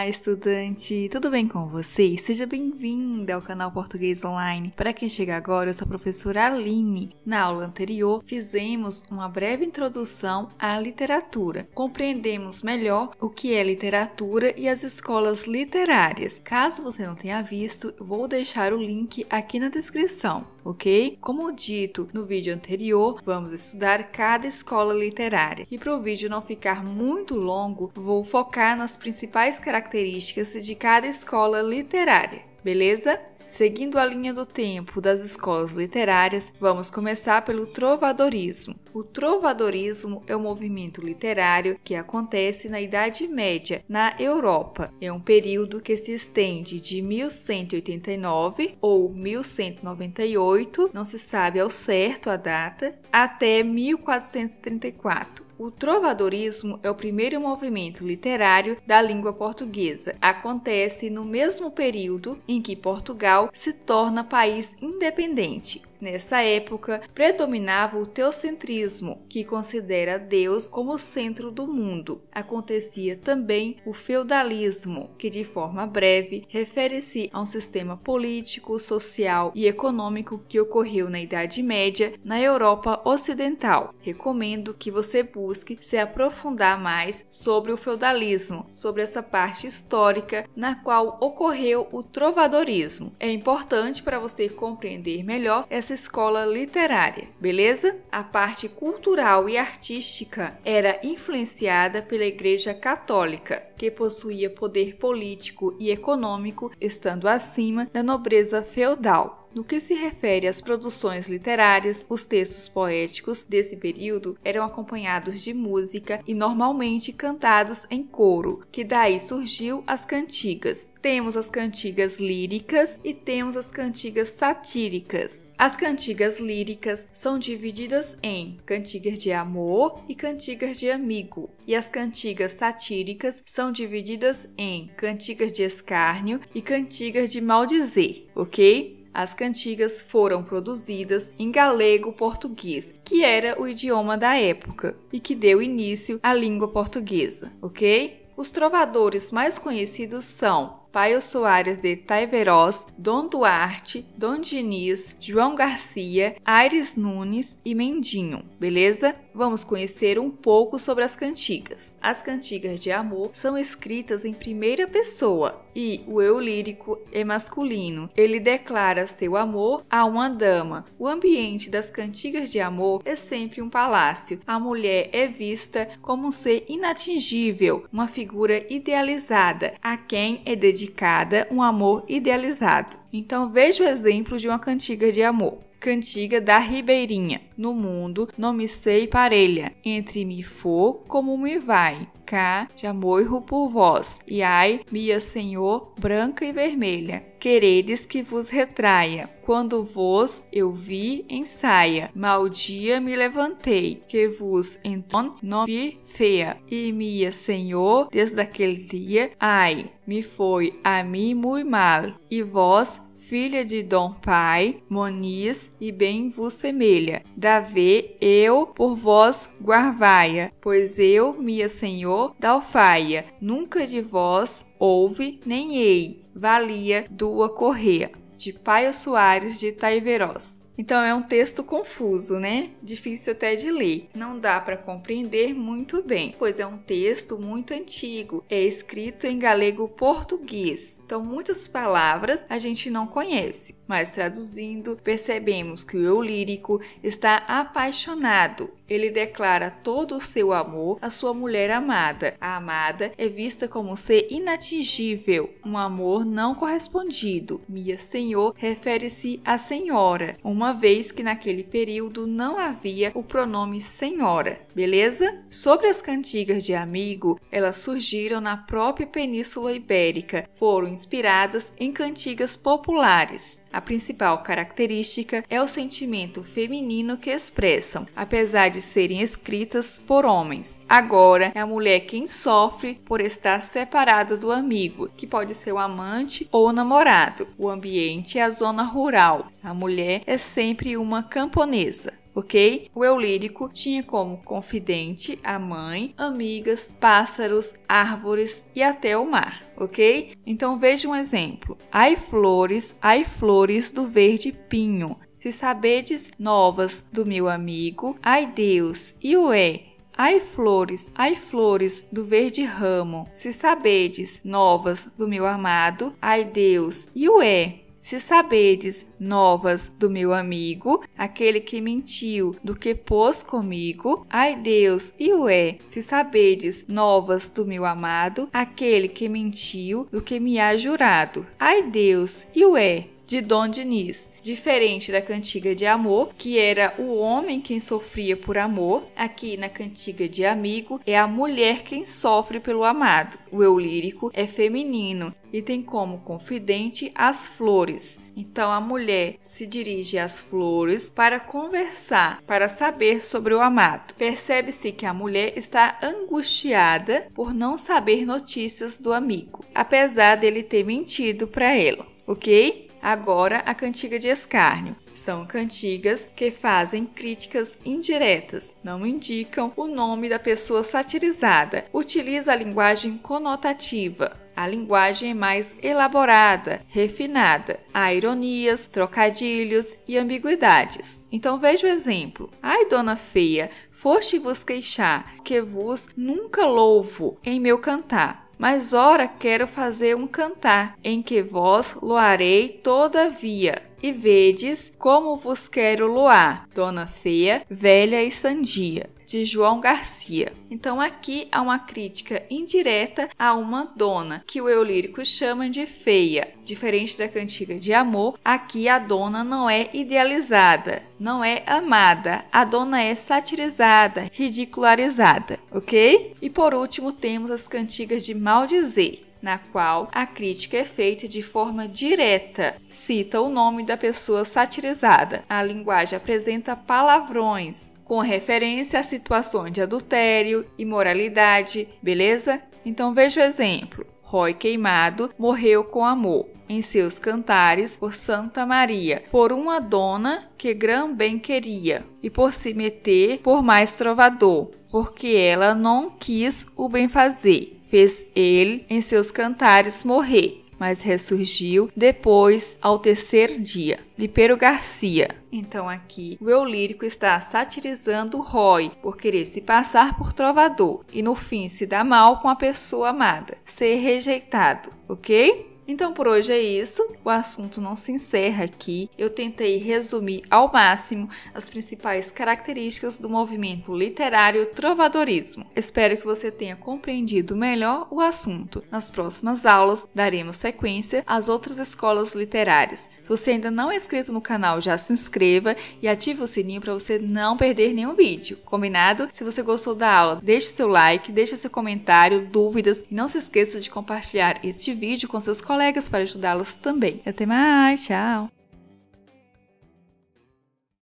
Olá, estudante! Tudo bem com você? Seja bem-vinda ao canal Português Online. Para quem chega agora, eu sou a professora Aline. Na aula anterior, fizemos uma breve introdução à literatura. Compreendemos melhor o que é literatura e as escolas literárias. Caso você não tenha visto, vou deixar o link aqui na descrição ok? Como dito no vídeo anterior, vamos estudar cada escola literária e para o vídeo não ficar muito longo, vou focar nas principais características de cada escola literária, beleza? Seguindo a linha do tempo das escolas literárias, vamos começar pelo trovadorismo. O trovadorismo é um movimento literário que acontece na Idade Média, na Europa. É um período que se estende de 1189 ou 1198, não se sabe ao certo a data, até 1434. O trovadorismo é o primeiro movimento literário da língua portuguesa. Acontece no mesmo período em que Portugal se torna país independente, Nessa época, predominava o teocentrismo, que considera Deus como o centro do mundo. Acontecia também o feudalismo, que de forma breve refere-se a um sistema político, social e econômico que ocorreu na Idade Média na Europa Ocidental. Recomendo que você busque se aprofundar mais sobre o feudalismo, sobre essa parte histórica na qual ocorreu o trovadorismo. É importante para você compreender melhor essa essa escola literária, beleza? A parte cultural e artística era influenciada pela Igreja Católica, que possuía poder político e econômico, estando acima da nobreza feudal. No que se refere às produções literárias, os textos poéticos desse período eram acompanhados de música e normalmente cantados em coro, que daí surgiu as cantigas. Temos as cantigas líricas e temos as cantigas satíricas. As cantigas líricas são divididas em cantigas de amor e cantigas de amigo, e as cantigas satíricas são divididas em cantigas de escárnio e cantigas de maldizer, ok? As cantigas foram produzidas em galego-português, que era o idioma da época e que deu início à língua portuguesa, ok? Os trovadores mais conhecidos são Paio Soares de Taiverós, Dom Duarte, Dom Diniz, João Garcia, Aires Nunes e Mendinho, beleza? Vamos conhecer um pouco sobre as cantigas. As cantigas de amor são escritas em primeira pessoa e o eu lírico é masculino. Ele declara seu amor a uma dama. O ambiente das cantigas de amor é sempre um palácio. A mulher é vista como um ser inatingível, uma figura idealizada, a quem é dedicada dedicada, um amor idealizado. Então veja o exemplo de uma cantiga de amor cantiga da Ribeirinha. No mundo não me sei parelha, entre me for como me vai. Cá já morro por vós, e ai, minha senhor, branca e vermelha. Queredes que vos retraia, quando vos eu vi em saia. Mal dia me levantei, que vos então não vi feia. E minha senhor, desde aquele dia, ai, me foi a mim muito mal. E vós filha de Dom Pai, Moniz, e bem vos semelha. Davi, eu por vós guarvaia, pois eu, minha senhor, dalfaia, nunca de vós houve nem ei, valia dua correia. De Paio Soares de Taiverós. Então é um texto confuso, né? Difícil até de ler. Não dá para compreender muito bem, pois é um texto muito antigo. É escrito em galego português. Então muitas palavras a gente não conhece, mas traduzindo, percebemos que o eu lírico está apaixonado. Ele declara todo o seu amor à sua mulher amada. A amada é vista como ser inatingível, um amor não correspondido. Minha Senhor refere-se à senhora, uma uma vez que naquele período não havia o pronome senhora, beleza? Sobre as cantigas de amigo, elas surgiram na própria Península Ibérica, foram inspiradas em cantigas populares. A principal característica é o sentimento feminino que expressam, apesar de serem escritas por homens. Agora é a mulher quem sofre por estar separada do amigo, que pode ser o amante ou o namorado. O ambiente é a zona rural. A mulher é sempre uma camponesa ok? O eu lírico tinha como confidente a mãe, amigas, pássaros, árvores e até o mar, ok? Então veja um exemplo. Ai flores, ai flores do verde pinho. Se sabedes novas do meu amigo, ai Deus, e o é, Ai flores, ai flores do verde ramo, se sabedes novas do meu amado, ai Deus, e o é, se sabedes novas do meu amigo, aquele que mentiu do que pôs comigo, ai Deus, e o é. Se sabedes novas do meu amado, aquele que mentiu do que me há jurado, ai Deus, e o é de Dom Diniz. Diferente da cantiga de amor, que era o homem quem sofria por amor, aqui na cantiga de amigo é a mulher quem sofre pelo amado. O eu lírico é feminino e tem como confidente as flores. Então a mulher se dirige às flores para conversar, para saber sobre o amado. Percebe-se que a mulher está angustiada por não saber notícias do amigo, apesar dele ter mentido para ela, ok? Agora a cantiga de escárnio. São cantigas que fazem críticas indiretas, não indicam o nome da pessoa satirizada, utiliza a linguagem conotativa. A linguagem é mais elaborada, refinada. Há ironias, trocadilhos e ambiguidades. Então veja o exemplo. Ai, dona feia, foste vos queixar, que vos nunca louvo em meu cantar. Mas ora quero fazer um cantar, em que vós loarei todavia e vedes como vos quero luar, Dona Feia, Velha e Sandia, de João Garcia. Então aqui há uma crítica indireta a uma dona, que o eu lírico chama de feia. Diferente da cantiga de amor, aqui a dona não é idealizada, não é amada, a dona é satirizada, ridicularizada, ok? E por último temos as cantigas de maldizer na qual a crítica é feita de forma direta, cita o nome da pessoa satirizada. A linguagem apresenta palavrões com referência a situações de adultério, imoralidade, beleza? Então veja o exemplo. Roy Queimado morreu com amor em seus cantares por Santa Maria, por uma dona que gran bem queria, e por se meter por mais trovador, porque ela não quis o bem fazer fez ele em seus cantares morrer, mas ressurgiu depois ao terceiro dia. Lipero Garcia. Então aqui o eu lírico está satirizando Roy por querer se passar por trovador e no fim se dá mal com a pessoa amada, ser rejeitado, ok? Então por hoje é isso. O assunto não se encerra aqui. Eu tentei resumir ao máximo as principais características do movimento literário trovadorismo. Espero que você tenha compreendido melhor o assunto. Nas próximas aulas daremos sequência às outras escolas literárias. Se você ainda não é inscrito no canal, já se inscreva e ative o sininho para você não perder nenhum vídeo. Combinado? Se você gostou da aula, deixe seu like, deixe seu comentário, dúvidas e não se esqueça de compartilhar este vídeo com seus colegas colegas para ajudá-los também. Até mais, tchau!